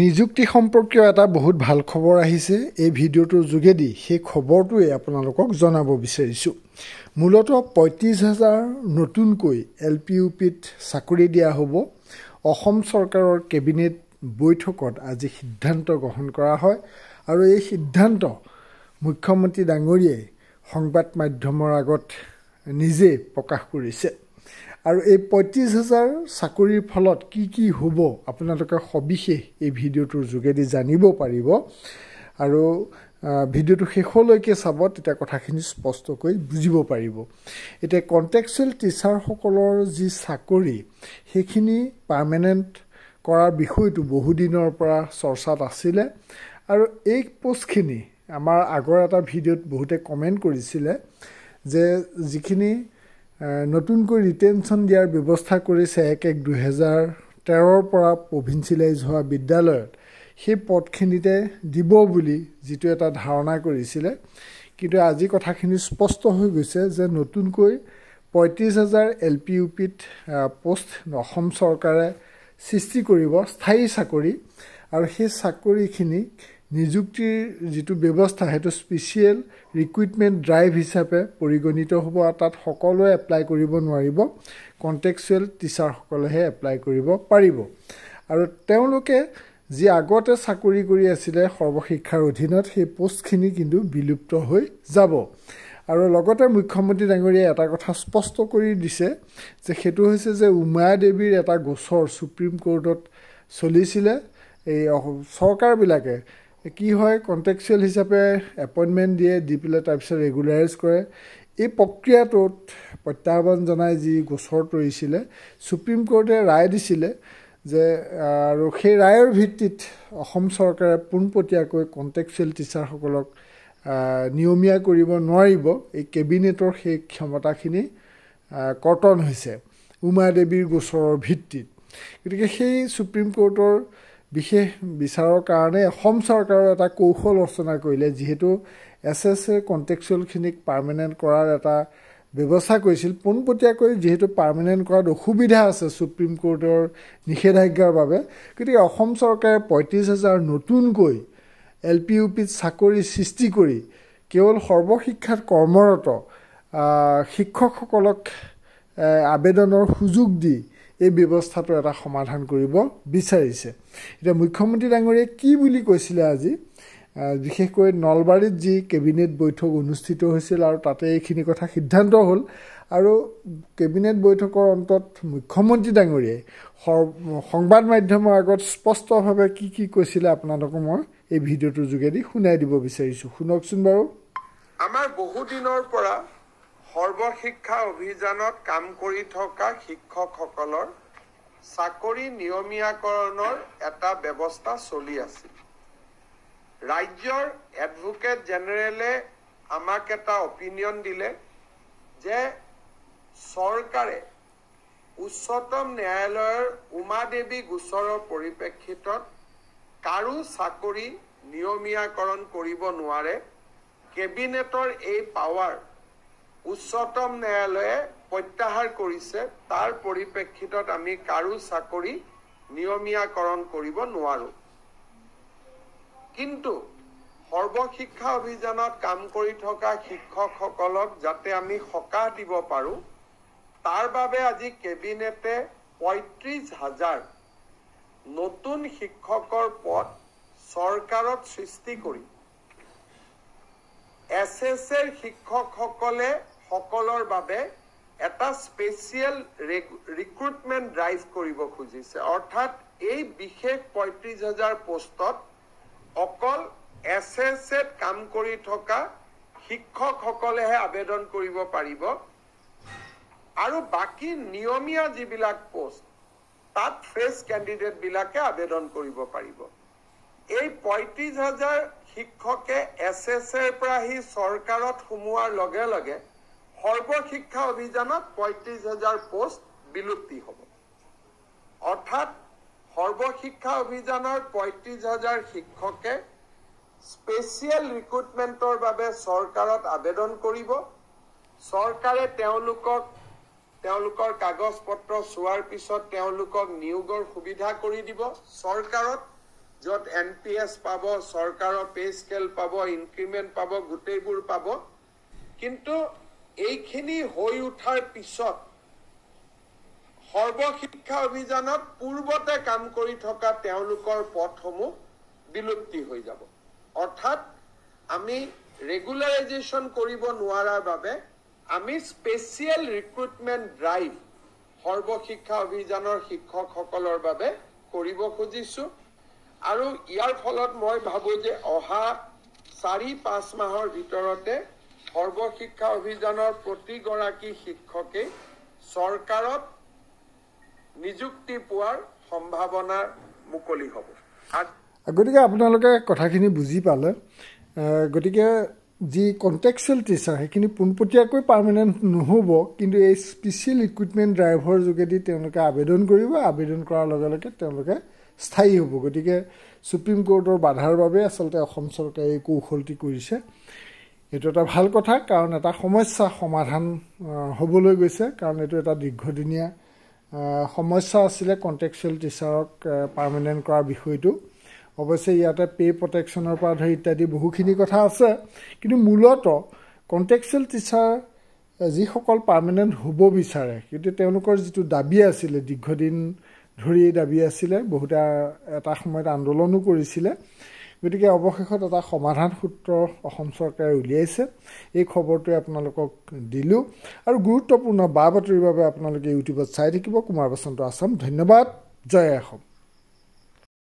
নিযুক্তি সম্পৰ্কীয় এটা বহুত ভাল খবৰ আহিছে এই ভিডিঅ'টোৰ যোগেদি সেই খবৰটোৱে আপোনালোকক জনাব বিচাৰিছোঁ মূলত পঁয়ত্ৰিছ হাজাৰ নতুনকৈ এল পি ইউ পিত চাকৰি দিয়া হ'ব অসম চৰকাৰৰ কেবিনেট বৈঠকত আজি সিদ্ধান্ত গ্ৰহণ কৰা হয় আৰু এই সিদ্ধান্ত মুখ্যমন্ত্ৰী ডাঙৰীয়াই সংবাদ মাধ্যমৰ আগত নিজে প্ৰকাশ কৰিছে আৰু এই পঁয়ত্ৰিছ হাজাৰ চাকৰিৰ ফলত কি কি হ'ব আপোনালোকে সবিশেষ এই ভিডিঅ'টোৰ যোগেদি জানিব পাৰিব আৰু ভিডিঅ'টো শেষলৈকে চাব তেতিয়া কথাখিনি স্পষ্টকৈ বুজিব পাৰিব এতিয়া কণ্টেকচুৱেল টিচাৰসকলৰ যি চাকৰি সেইখিনি পাৰ্মানেণ্ট কৰাৰ বিষয়টো বহুদিনৰ পৰা চৰ্চাত আছিলে আৰু এই পোষ্টখিনি আমাৰ আগৰ এটা ভিডিঅ'ত বহুতে কমেণ্ট কৰিছিলে যে যিখিনি নতুনকৈ ৰিটেনশ্যন দিয়াৰ ব্যৱস্থা কৰিছে এক এক দুহেজাৰ তেৰৰ পৰা প্ৰভিঞ্চিয়েলাইজ হোৱা বিদ্যালয়ত সেই পদখিনিতে দিব বুলি যিটো এটা ধাৰণা কৰিছিলে কিন্তু আজি কথাখিনি স্পষ্ট হৈ গৈছে যে নতুনকৈ পঁয়ত্ৰিছ হাজাৰ এল পি ইউ পিত পষ্ট অসম চৰকাৰে সৃষ্টি কৰিব স্থায়ী চাকৰি আৰু সেই চাকৰিখিনিক নিযুক্তিৰ যিটো ব্যৱস্থা সেইটো স্পেচিয়েল ৰিক্ৰুইটমেণ্ট ড্ৰাইভ হিচাপে পৰিগণিত হ'ব আৰু তাত সকলোৱে এপ্লাই কৰিব নোৱাৰিব কণ্টেকচুৱেল টিচাৰসকলেহে এপ্লাই কৰিব পাৰিব আৰু তেওঁলোকে যি আগতে চাকৰি কৰি আছিলে সৰ্বশিক্ষাৰ অধীনত সেই পোষ্টখিনি কিন্তু বিলুপ্ত হৈ যাব আৰু লগতে মুখ্যমন্ত্ৰী ডাঙৰীয়াই এটা কথা স্পষ্ট কৰি দিছে যে সেইটো হৈছে যে উমায়া দেৱীৰ এটা গোচৰ ছুপ্ৰিম কোৰ্টত চলিছিলে এই চৰকাৰবিলাকে কি হয় কণ্টেকচুৱেল হিচাপে এপইণ্টমেণ্ট দিয়ে দি পেলাই তাৰপিছত ৰেগুলাৰাইজ কৰে এই প্ৰক্ৰিয়াটোত প্ৰত্যাহ্বান জনাই যি গোচৰ তৰিছিলে চুপ্ৰিম কোৰ্টে ৰায় দিছিলে যে আৰু সেই ৰায়ৰ ভিত্তিত অসম চৰকাৰে পোনপটীয়াকৈ কণ্টেকচুৱেল টিচাৰসকলক নিয়মীয়া কৰিব নোৱাৰিব এই কেবিনেটৰ সেই ক্ষমতাখিনি কৰ্তন হৈছে উমা দেৱীৰ গোচৰৰ ভিত্তিত গতিকে সেই চুপ্ৰিম কোৰ্টৰ বিশেষ বিচাৰৰ কাৰণে অসম চৰকাৰৰ এটা কৌশল ৰচনা কৰিলে যিহেতু এছ এছ এ কণ্টেকচুৱেলখিনিক পাৰ্মানেণ্ট কৰাৰ এটা ব্যৱস্থা কৰিছিল পোনপটীয়াকৈ যিহেতু পাৰ্মানেণ্ট কৰাত অসুবিধা আছে চুপ্ৰিম কোৰ্টৰ নিষেধাজ্ঞাৰ বাবে গতিকে অসম চৰকাৰে পঁয়ত্ৰিছ হাজাৰ নতুনকৈ এল পি ইউ পিত চাকৰি সৃষ্টি কৰি কেৱল সৰ্বশিক্ষাত কৰ্মৰত শিক্ষকসকলক আবেদনৰ সুযোগ দি এই ব্যৱস্থাটো এটা সমাধান কৰিব বিচাৰিছে এতিয়া মুখ্যমন্ত্ৰী ডাঙৰীয়াই কি বুলি কৈছিলে আজি বিশেষকৈ নলবাৰীত যি কেবিনেট বৈঠক অনুষ্ঠিত হৈছিল আৰু তাতে এইখিনি কথা সিদ্ধান্ত হ'ল আৰু কেবিনেট বৈঠকৰ অন্তত মুখ্যমন্ত্ৰী ডাঙৰীয়াই সংবাদ মাধ্যমৰ আগত স্পষ্টভাৱে কি কি কৈছিলে আপোনালোকক মই এই ভিডিঅ'টোৰ যোগেদি শুনাই দিব বিচাৰিছোঁ শুনকচোন বাৰু আমাৰ বহুদিনৰ পৰা সৰ্বশিক্ষা অভিযানত কাম কৰি থকা শিক্ষকসকলৰ চাকৰি নিয়মীয়াকৰণৰ এটা ব্যৱস্থা চলি আছিল ৰাজ্যৰ এডভোকেট জেনেৰেলে আমাক এটা অপিনিয়ন দিলে যে চৰকাৰে উচ্চতম ন্যায়ালয়ৰ উমা দেৱী গোচৰৰ পৰিপ্ৰেক্ষিতত কাৰো চাকৰি নিয়মীয়াকৰণ কৰিব নোৱাৰে কেবিনেটৰ এই পাৱাৰ উচ্চতম ন্যায়ালয়ে প্ৰত্যাহাৰ কৰিছে তাৰ পৰিপ্ৰেক্ষিতত আমি কাৰো চাকৰি নিয়মীয়াকৰণ কৰিব নোৱাৰো কিন্তু সৰ্বশিক্ষা অভিযানত কাম কৰি থকা শিক্ষকসকলক যাতে আমি সকাহ দিব পাৰো তাৰ বাবে আজি কেবিনেটে পঁয়ত্ৰিশ হাজাৰ নতুন শিক্ষকৰ পদ চৰকাৰত সৃষ্টি কৰি এছ এছ এৰ শিক্ষকসকলে সকলৰ বাবে এটা স্পেচিয়েল ৰিক্ৰুটমেণ্ট ড্ৰাইভ কৰিব খুজিছে অৰ্থাৎ এই বিশেষ পঁয়ত্ৰিছ হাজাৰ পষ্টত অকল এছ এছ এত কাম কৰি থকা শিক্ষকসকলেহে আবেদন কৰিব পাৰিব আৰু বাকী নিয়মীয়া যিবিলাক পষ্ট তাত ফ্ৰেছ কেণ্ডিডেট বিলাকে আবেদন কৰিব পাৰিব এই পঁয়ত্ৰিছ হাজাৰ শিক্ষকে এছ এছ এৰ পৰা আহি চৰকাৰত সোমোৱাৰ লগে লগে সৰ্বশিক্ষা অভিযানত পঁয়ত্ৰিশ হাজাৰ পষ্ট বিলুপ্তি হ'ব অৰ্থাৎ সৰ্বশিক্ষা অভিযানৰ পঁয়ত্ৰিশ হাজাৰ শিক্ষকে স্পেচিয়েল ৰিক্ৰুটমেণ্টৰ বাবে চৰকাৰত আবেদন কৰিব চৰকাৰে তেওঁলোকক তেওঁলোকৰ কাগজ পত্ৰ চোৱাৰ পিছত তেওঁলোকক নিয়োগৰ সুবিধা কৰি দিব চৰকাৰত য'ত এন পি এছ পাব চৰকাৰৰ পে স্কেল পাব ইনক্ৰিমেণ্ট পাব গোটেইবোৰ পাব কিন্তু এইখিনি হৈ উঠাৰ পিছত সৰ্বশিক্ষা অভিযানত পূৰ্বতে কাম কৰি থকা তেওঁলোকৰ পথসমূহ বিলুপ্তি হৈ যাব অৰ্থাৎ আমি ৰেগুলাৰাইজেশ্যন কৰিব নোৱাৰাৰ বাবে আমি স্পেচিয়েল ৰিক্ৰুটমেণ্ট ড্ৰাইভ সৰ্বশিক্ষা অভিযানৰ শিক্ষকসকলৰ বাবে কৰিব খুজিছোঁ আৰু ইয়াৰ ফলত মই ভাবোঁ যে অহা চাৰি পাঁচ মাহৰ ভিতৰতে সৰ্বশিক্ষা অভিযানৰ প্ৰতিগৰাকী শিক্ষকে চৰকাৰত নিযুক্তি পোৱাৰ সম্ভাৱনা মুকলি হ'ব গতিকে আপোনালোকে কথাখিনি বুজি পালে গতিকে যি কণ্টেকচুৱেল টিচাৰ সেইখিনি পোনপটীয়াকৈ পাৰ্মানেণ্ট নহ'ব কিন্তু এই স্পেচিয়েল ইকুইপমেণ্ট ড্ৰাইভৰ যোগেদি তেওঁলোকে আবেদন কৰিব আবেদন কৰাৰ লগে লগে তেওঁলোকে স্থায়ী হ'ব গতিকে ছুপ্ৰিম কোৰ্টৰ বাধাৰ বাবে আচলতে অসম চৰকাৰে এই কৌশলটি কৰিছে এইটো এটা ভাল কথা কাৰণ এটা সমস্যা সমাধান হ'বলৈ গৈছে কাৰণ এইটো এটা দীৰ্ঘদিনীয়া সমস্যা আছিলে কণ্টেকচুৱেল টিচাৰক পাৰ্মানেণ্ট কৰাৰ বিষয়টো অৱশ্যে ইয়াতে পে' প্ৰটেকশ্যনৰ পৰা ধৰি ইত্যাদি বহুখিনি কথা আছে কিন্তু মূলত কণ্টেকচুৱেল টিচাৰ যিসকল পাৰ্মানেণ্ট হ'ব বিচাৰে কিন্তু তেওঁলোকৰ যিটো দাবী আছিলে দীৰ্ঘদিন ধৰি দাবী আছিলে বহুতে এটা সময়ত আন্দোলনো কৰিছিলে গতিকে অৱশেষত এটা সমাধান সূত্ৰ অসম চৰকাৰে উলিয়াইছে এই খবৰটোৱে আপোনালোকক দিলোঁ আৰু গুৰুত্বপূৰ্ণ বা বাতৰিৰ বাবে আপোনালোকে ইউটিউবত চাই থাকিব কুমাৰ বসন্ত আছাম ধন্যবাদ জয় অসম